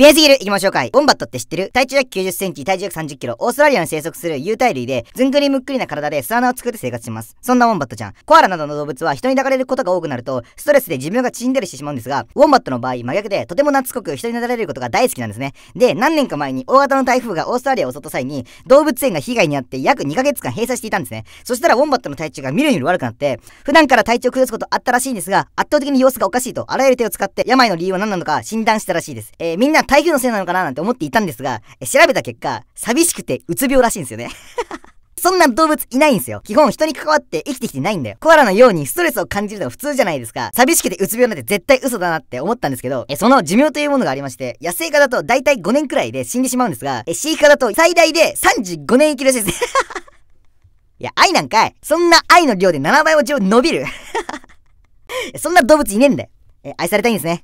ピアすギル行きましょうかい。ウォンバットって知ってる体長約90センチ、体重約30キロ、オーストラリアに生息する有袋類で、ずんぐりむっくりな体で巣穴を作って生活します。そんなウォンバットちゃん、コアラなどの動物は人に抱かれることが多くなると、ストレスで寿命が縮んだりしてしまうんですが、ウォンバットの場合、真逆で、とても懐っこく人に抱かれることが大好きなんですね。で、何年か前に大型の台風がオーストラリアを襲った際に、動物園が被害に遭って約2ヶ月間閉鎖していたんですね。そしたらウォンバットの体調がみるみる悪くなって、普段から体調を崩すことあったらしいんですが、圧倒的に様子がおかしいと、あらゆる手を使って病の理由は何なのか診断したらしいです。えー、みんな台風のせいなのかななんて思っていたんですが、調べた結果、寂しくてうつ病らしいんですよね。そんな動物いないんですよ。基本人に関わって生きてきてないんだよ。コアラのようにストレスを感じるのが普通じゃないですか。寂しくてうつ病なんて絶対嘘だなって思ったんですけど、えその寿命というものがありまして、野生化だと大体5年くらいで死んでしまうんですが、え飼育家だと最大で35年生きるらしいです。いや、愛なんかい。そんな愛の量で7倍落ち伸びる。そんな動物いねえんだよ。え愛されたいんですね。